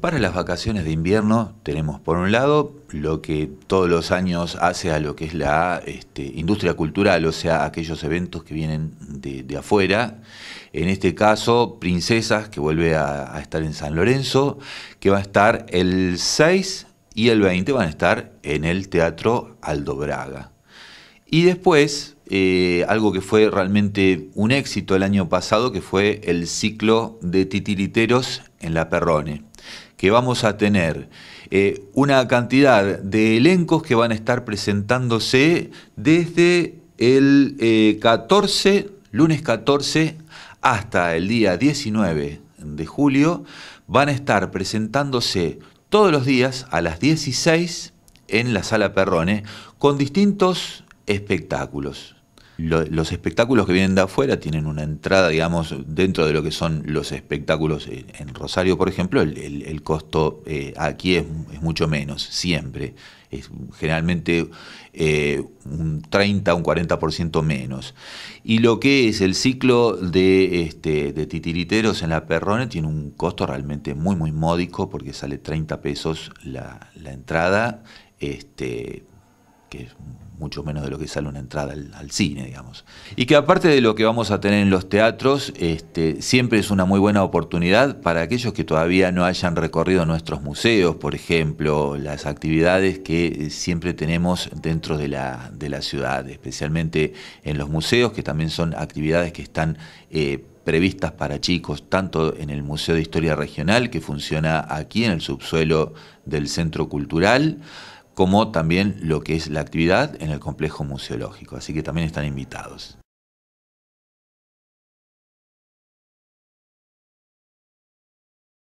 Para las vacaciones de invierno tenemos por un lado lo que todos los años hace a lo que es la este, industria cultural, o sea, aquellos eventos que vienen de, afuera. En este caso, Princesas, que vuelve a, estar en San Lorenzo, que va a estar el 6 y el 20, van a estar en el Teatro Aldo Braga. Y después, eh, algo que fue realmente un éxito el año pasado, que fue el ciclo de titiriteros en La Perrone que vamos a tener eh, una cantidad de elencos que van a estar presentándose desde el 14, eh, lunes 14, hasta el día 19 de julio, van a estar presentándose todos los días a las 16 en la sala Perrone con distintos espectáculos los espectáculos que vienen de afuera tienen una entrada, digamos, dentro de lo que son los espectáculos en Rosario, por ejemplo, el, costo eh, aquí es, mucho menos, siempre. Es generalmente eh, un 30, un 40% menos. Y lo que es el ciclo de, este, de titiriteros en la Perrone tiene un costo realmente muy, muy módico, porque sale 30 pesos la, entrada. Este, que es mucho menos de lo que sale una entrada al, cine, digamos. Y que aparte de lo que vamos a tener en los teatros, este, siempre es una muy buena oportunidad para aquellos que todavía no hayan recorrido nuestros museos, por ejemplo, las actividades que eh, siempre tenemos dentro de la, ciudad, especialmente en los museos, que también son actividades que están... Eh, previstas para chicos, tanto en el Museo de Historia Regional, que funciona aquí en el subsuelo del Centro Cultural, como también lo que es la actividad en el complejo museológico. Así que también están invitados.